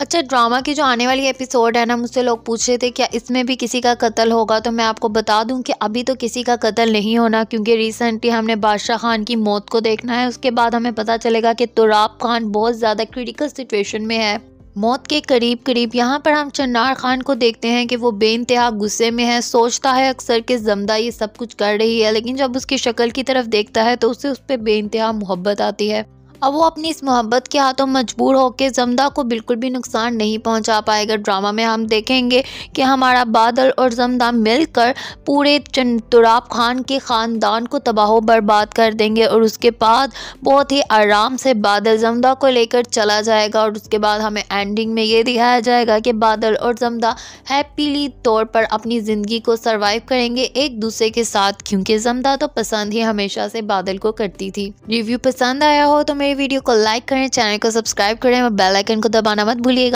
अच्छा ड्रामा की जो आने वाली एपिसोड है ना मुझसे लोग पूछ रहे थे क्या इसमें भी किसी का कत्ल होगा तो मैं आपको बता दूं कि अभी तो किसी का कत्ल नहीं होना क्योंकि रिसेंटली हमने बादशाह खान की मौत को देखना है उसके बाद हमें पता चलेगा कि तुराब खान बहुत ज़्यादा क्रिटिकल सिचुएशन में है मौत के करीब करीब यहाँ पर हम चन्नार खान को देखते हैं कि वो बेानतहा गुस्से में है सोचता है अक्सर कि जमदा ये सब कुछ कर रही है लेकिन जब उसकी शक्ल की तरफ देखता है तो उसे उस पर बेानतहा मोहब्बत आती है अब वो अपनी इस मोहब्बत के हाथों मजबूर होकर जमदा को बिल्कुल भी नुकसान नहीं पहुंचा पाएगा ड्रामा में हम देखेंगे कि हमारा बादल और जमदा मिलकर पूरे चंदुराब खान के ख़ानदान को तबाह बर्बाद कर देंगे और उसके बाद बहुत ही आराम से बादल जमदा को लेकर चला जाएगा और उसके बाद हमें एंडिंग में ये दिखाया जाएगा कि बादल और जमदा हैप्पीली तौर पर अपनी ज़िंदगी को सर्वाइव करेंगे एक दूसरे के साथ क्योंकि जमदा तो पसंद ही हमेशा से बादल को करती थी रिव्यू पसंद आया हो तो मेरे मेरी वीडियो को लाइक करें चैनल को सब्सक्राइब करें और बेल आइकन को दबाना मत भूलिएगा